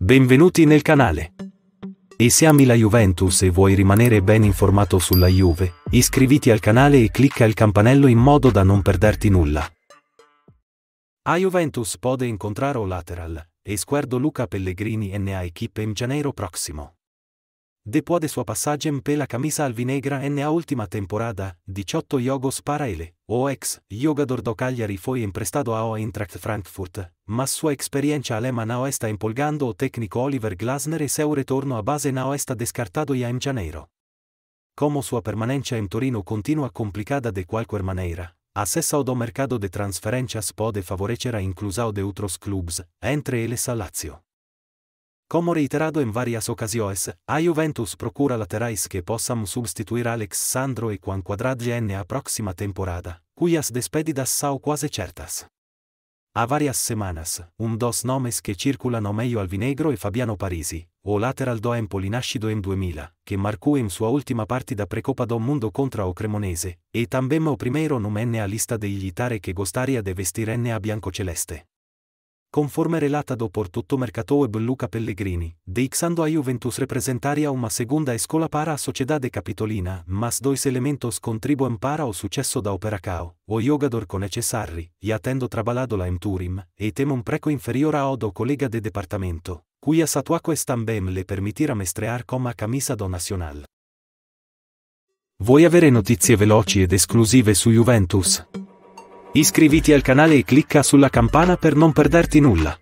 Benvenuti nel canale. E se ami la Juventus e vuoi rimanere ben informato sulla Juve, iscriviti al canale e clicca il campanello in modo da non perderti nulla. A Juventus pode incontrare o lateral, e squerdo Luca Pellegrini e ne ha equipe in janeiro prossimo. Depois de sua passagem pela camisa alvinegra e na última temporada, 18 jogos para ele. O ex jogador do Cagliari foi emprestado ao Eintracht Frankfurt, mas sua experiência alemã não está empolgando o técnico Oliver Glasner e seu retorno à base não está descartado já em janeiro. Como sua permanência em Torino continua complicada de qualquer maneira, acesso ao mercado de transferências pode favorecer a inclusão de outros clubes, entre eles a Lazio. Como reiterado en varias ocasiones, a Juventus procura laterais que possam substituir Alex Sandro e Juan Quadraglia a próxima temporada, cuyas despedidas são quase certas. A varias semanas, un um dos nomes che circulano meglio Alvinegro e Fabiano Parisi, o lateral do Empoli nascido em 2000, che marcou em sua última partida pre-Copa do mundo contra o Cremonese, e também o primeiro nome na lista degli itare che gostaria de vestir na biancoceleste. Conforme relatado por mercato e Luca Pellegrini, deixando a Juventus representar una uma segunda escola para a de capitolina, mas dois elementos contribuem para o successo da Opera Cao, o jogador com necessari, e atendo trabalhadola em Turim, e temo un preco inferior a Odo collega de departamento, cuia satuaco estambem le permitirá mestrear como a camisa do Nacional. Vuoi avere notizie veloci ed esclusive su Juventus? Iscriviti al canale e clicca sulla campana per non perderti nulla.